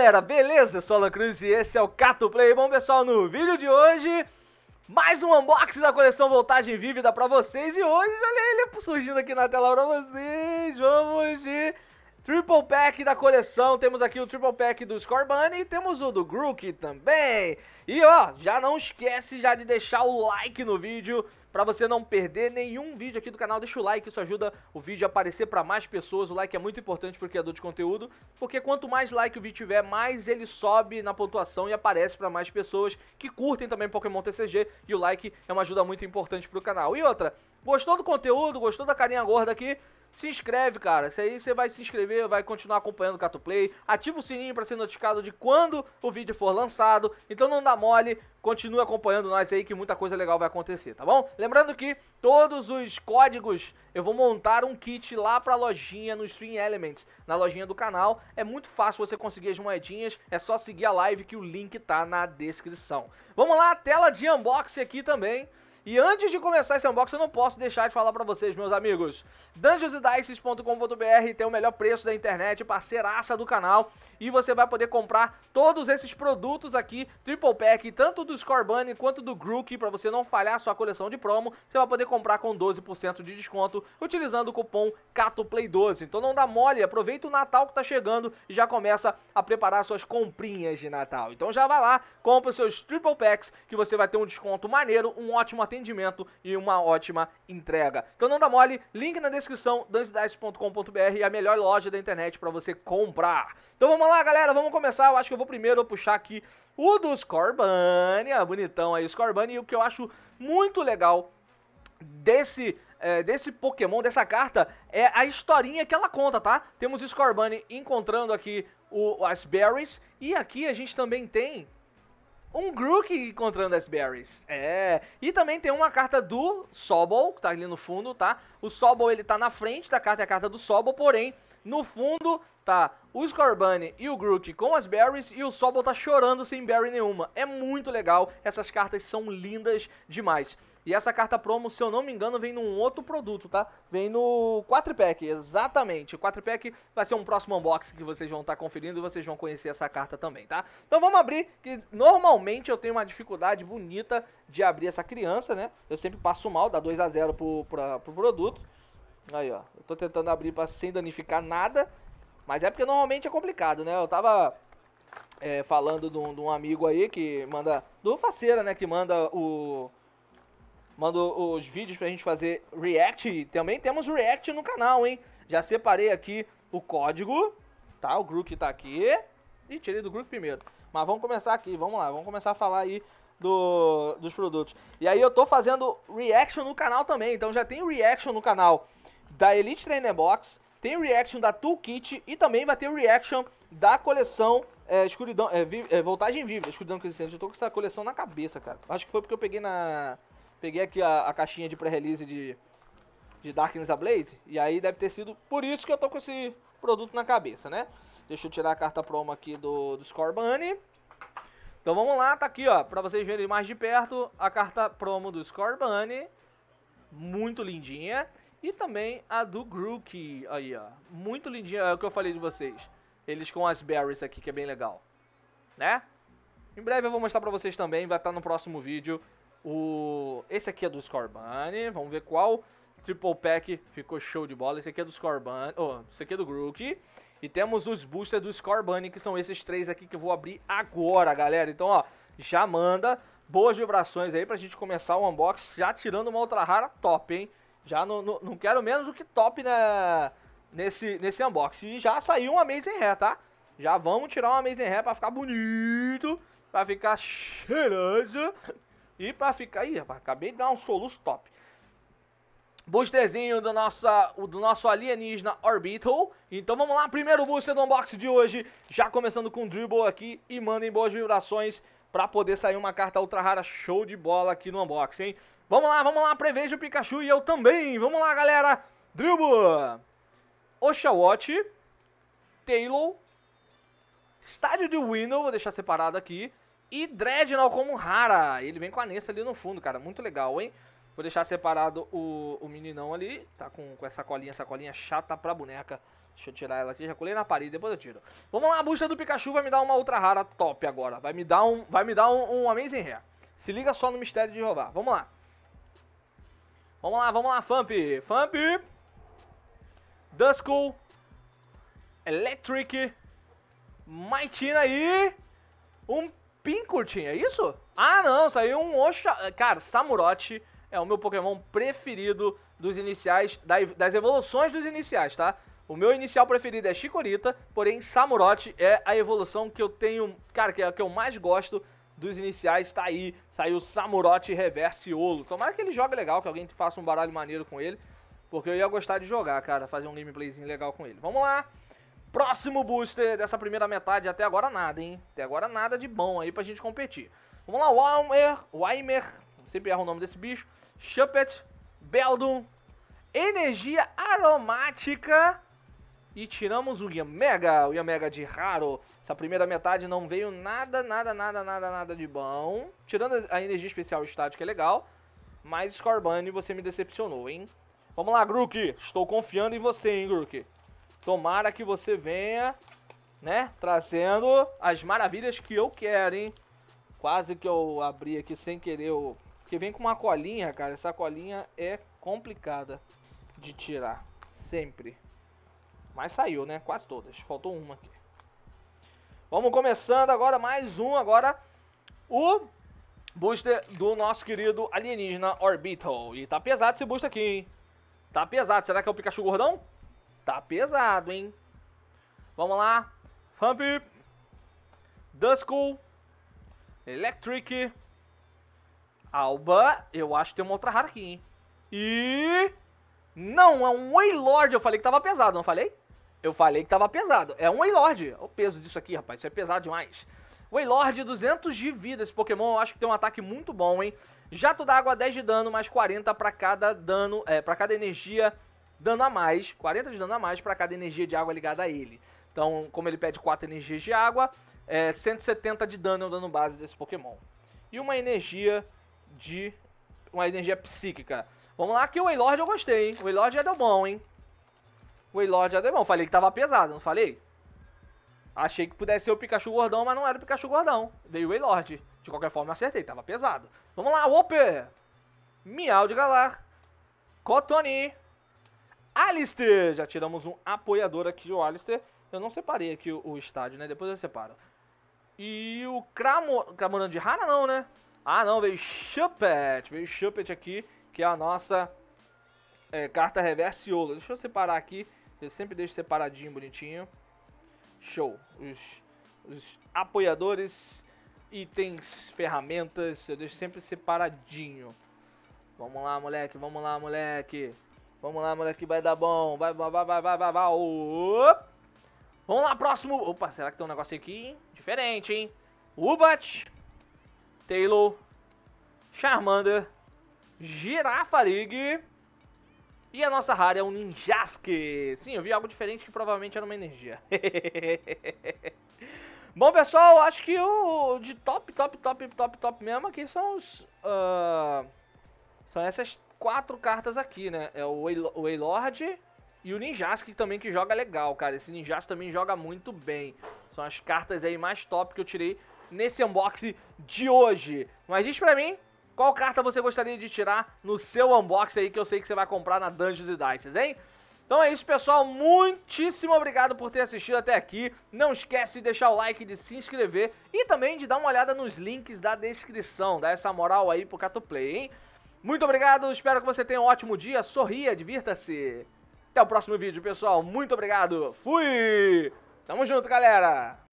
galera, beleza? Eu sou Alan Cruz e esse é o Cato Play. Bom, pessoal, no vídeo de hoje, mais um unboxing da coleção Voltagem Vívida pra vocês. E hoje, olha ele surgindo aqui na tela pra vocês. Vamos de Triple Pack da coleção, temos aqui o Triple Pack do Scorbunny e temos o do Grook também. E ó, já não esquece já de deixar o like no vídeo para você não perder nenhum vídeo aqui do canal. Deixa o like, isso ajuda o vídeo a aparecer para mais pessoas. O like é muito importante porque é criador de conteúdo, porque quanto mais like o vídeo tiver, mais ele sobe na pontuação e aparece para mais pessoas que curtem também Pokémon TCG. E o like é uma ajuda muito importante para o canal. E outra, gostou do conteúdo, gostou da carinha gorda aqui? se inscreve, cara. se aí você vai se inscrever, vai continuar acompanhando o Play Ativa o sininho para ser notificado de quando o vídeo for lançado. Então não dá mole, continue acompanhando nós aí que muita coisa legal vai acontecer, tá bom? Lembrando que todos os códigos eu vou montar um kit lá pra lojinha no Stream Elements, na lojinha do canal. É muito fácil você conseguir as moedinhas, é só seguir a live que o link tá na descrição. Vamos lá, tela de unboxing aqui também. E antes de começar esse unboxing, eu não posso deixar de falar para vocês, meus amigos. DungeonsandDices.com.br tem o melhor preço da internet, parceiraça do canal. E você vai poder comprar todos esses produtos aqui, Triple Pack, tanto do Scorbunny quanto do Grook, para você não falhar a sua coleção de promo. Você vai poder comprar com 12% de desconto utilizando o cupom CATOPLAY12. Então não dá mole, aproveita o Natal que tá chegando e já começa a preparar suas comprinhas de Natal. Então já vai lá, compra os seus Triple Packs, que você vai ter um desconto maneiro, um ótimo atendimento e uma ótima entrega. Então não dá mole, link na descrição, dancidades.com.br, é a melhor loja da internet para você comprar. Então vamos lá, galera, vamos começar. Eu acho que eu vou primeiro puxar aqui o do Scorbunny, bonitão aí, Scorbunny e o que eu acho muito legal desse é, desse Pokémon, dessa carta, é a historinha que ela conta, tá? Temos Scorbunny encontrando aqui o, as berries e aqui a gente também tem um Grook encontrando as berries. É. E também tem uma carta do Sobol, que tá ali no fundo, tá? O Sobol ele tá na frente da carta, é a carta do Sobol, porém, no fundo o Scorbunny e o Grook com as berries e o Sobol tá chorando sem berry nenhuma. É muito legal, essas cartas são lindas demais. E essa carta promo, se eu não me engano, vem num outro produto, tá? Vem no 4-pack, exatamente. O 4-pack vai ser um próximo unboxing que vocês vão estar tá conferindo e vocês vão conhecer essa carta também, tá? Então vamos abrir, que normalmente eu tenho uma dificuldade bonita de abrir essa criança, né? Eu sempre passo mal, dá 2 a 0 pro, pro produto. Aí, ó. Eu tô tentando abrir pra, sem danificar nada. Mas é porque normalmente é complicado, né? Eu tava é, falando de um, de um, amigo aí que manda. Do Faceira, né? Que manda o. Manda os vídeos pra gente fazer react. Também temos react no canal, hein? Já separei aqui o código, tá? O Grook tá aqui. E tirei do Grook primeiro. Mas vamos começar aqui, vamos lá, vamos começar a falar aí do, dos produtos. E aí eu tô fazendo reaction no canal também, então já tem reaction no canal da Elite Trainer Box, tem reaction da Toolkit e também vai ter o reaction da coleção é, Escuridão, é, vi, é, Voltagem Viva, Escuridão Crescente. Eu tô com essa coleção na cabeça, cara. Acho que foi porque eu peguei na... Peguei aqui a, a caixinha de pré-release de, de Darkness a Blaze. E aí deve ter sido por isso que eu tô com esse produto na cabeça, né? Deixa eu tirar a carta promo aqui do, do Bunny. Então vamos lá, tá aqui, ó, pra vocês verem mais de perto a carta promo do Bunny. Muito lindinha. E também a do Grookey, aí ó, muito lindinha, é o que eu falei de vocês. Eles com as berries aqui, que é bem legal, né? Em breve eu vou mostrar pra vocês também, vai estar no próximo vídeo. O... Esse aqui é do Scorbunny, vamos ver qual Triple Pack ficou show de bola. Esse aqui é do Scorbunny, oh, esse aqui é do Grookey. E temos os boosters do Scorbunny, que são esses três aqui que eu vou abrir agora, galera. Então, ó, já manda boas vibrações aí pra gente começar o unboxing já tirando uma outra rara top, hein? Já no, no, não quero menos do que top na, né, nesse, nesse unboxing. E já saiu uma Amazing Ré, tá? Já vamos tirar uma Amazing Ré pra ficar bonito, pra ficar cheiroso e pra ficar... Ih, rapaz, acabei de dar um soluço top. Boosterzinho do, nossa, do nosso alienígena Orbital. Então vamos lá, primeiro booster do unboxing de hoje. Já começando com o Dribble aqui e mandem boas vibrações para poder sair uma carta ultra rara show de bola aqui no unboxing, hein? Vamos lá, vamos lá, preveja o Pikachu e eu também. Vamos lá, galera. Dribble. Oshawott. Taylor. Estádio de Window, vou deixar separado aqui. E Dreadnought como rara. Ele vem com a Nessa ali no fundo, cara. Muito legal, hein? Vou deixar separado o, o meninão ali. Tá com, com essa colinha, essa colinha chata pra boneca. Deixa eu tirar ela aqui, já colei na parede, depois eu tiro. Vamos lá, a bucha do Pikachu vai me dar uma outra rara top agora. Vai me dar um, vai me dar um, um Amazing Rare. Se liga só no mistério de roubar. Vamos lá. Vamos lá, vamos lá, Famp. Famp. Duskull. Electric. Mightina aí Um Pinkurtin, é isso? Ah, não, saiu um Osha... Cara, Samurote é o meu Pokémon preferido dos iniciais, das evoluções dos iniciais, tá? O meu inicial preferido é Chikorita, porém Samurott é a evolução que eu tenho, cara, que, é, que eu mais gosto dos iniciais, tá aí, saiu Samurott Olo. Tomara que ele jogue legal, que alguém faça um baralho maneiro com ele, porque eu ia gostar de jogar, cara, fazer um gameplayzinho legal com ele. Vamos lá! Próximo booster dessa primeira metade, até agora nada, hein? Até agora nada de bom aí pra gente competir. Vamos lá, Weimer, Weimer sempre erro o nome desse bicho. Chupet, Beldum, Energia Aromática. E tiramos o Yamega, o Yamega de raro. Essa primeira metade não veio nada, nada, nada, nada, nada de bom. Tirando a energia especial estática é legal. Mas Scorbunny, você me decepcionou, hein? Vamos lá, Grook. Estou confiando em você, hein, Grook. Tomara que você venha, né? Trazendo as maravilhas que eu quero, hein? Quase que eu abri aqui sem querer o porque vem com uma colinha, cara. Essa colinha é complicada de tirar. Sempre. Mas saiu, né? Quase todas. Faltou uma aqui. Vamos começando agora mais um. Agora o booster do nosso querido alienígena Orbital. E tá pesado esse booster aqui, hein? Tá pesado. Será que é o Pikachu gordão? Tá pesado, hein? Vamos lá. Hump. Duskull. Electric. Alba, eu acho que tem uma outra rara aqui, hein? E... Não, é um Waylord. Eu falei que tava pesado, não falei? Eu falei que tava pesado. É um Waylord. O peso disso aqui, rapaz. Isso é pesado demais. Waylord, 200 de vida. Esse Pokémon eu acho que tem um ataque muito bom, hein? Jato d'água, 10 de dano, mais 40 para cada dano... É, pra cada energia dano a mais. 40 de dano a mais para cada energia de água ligada a ele. Então, como ele pede 4 energias de água, é 170 de dano é o dano base desse Pokémon. E uma energia de uma energia psíquica. Vamos lá que o Waylord eu gostei, hein? O Waylord já é deu bom, hein? O Waylord já é deu bom. Falei que tava pesado, não falei? Achei que pudesse ser o Pikachu gordão, mas não era o Pikachu gordão. Veio o Waylord. De qualquer forma, eu acertei. Tava pesado. Vamos lá, Whopper. Miau de Galar. Cotone. Alistair. Já tiramos um apoiador aqui, o Alistair. Eu não separei aqui o, o estádio, né? Depois eu separo. E o Cramo... Cramorando de Rara não, né? Ah, não, veio Chupet. Veio Chupet aqui, que é a nossa é, carta reverse Yola. Deixa eu separar aqui. Eu sempre deixo separadinho, bonitinho. Show. Os, os apoiadores, itens, ferramentas, eu deixo sempre separadinho. Vamos lá, moleque. Vamos lá, moleque. Vamos lá, moleque. Vai dar bom. Vai, vai, vai, vai, vai, vai. vai. Vamos lá, próximo. Opa, será que tem um negócio aqui? Diferente, hein? Ubat. Taylor, Charmander, Girafarig e a nossa rara é um Ninjasque. Sim, eu vi algo diferente que provavelmente era uma energia. Bom, pessoal, acho que o de top, top, top, top, top mesmo aqui são os... Uh, são essas quatro cartas aqui, né? É o Waylord e o Ninjasque também que joga legal, cara. Esse Ninjask também joga muito bem. São as cartas aí mais top que eu tirei nesse unboxing de hoje. Mas diz pra mim qual carta você gostaria de tirar no seu unboxing aí que eu sei que você vai comprar na Dungeons Dices, hein? Então é isso, pessoal. Muitíssimo obrigado por ter assistido até aqui. Não esquece de deixar o like, de se inscrever e também de dar uma olhada nos links da descrição. Dá essa moral aí pro play, hein? Muito obrigado, espero que você tenha um ótimo dia. Sorria, divirta-se. Até o próximo vídeo, pessoal. Muito obrigado. Fui! Tamo junto, galera!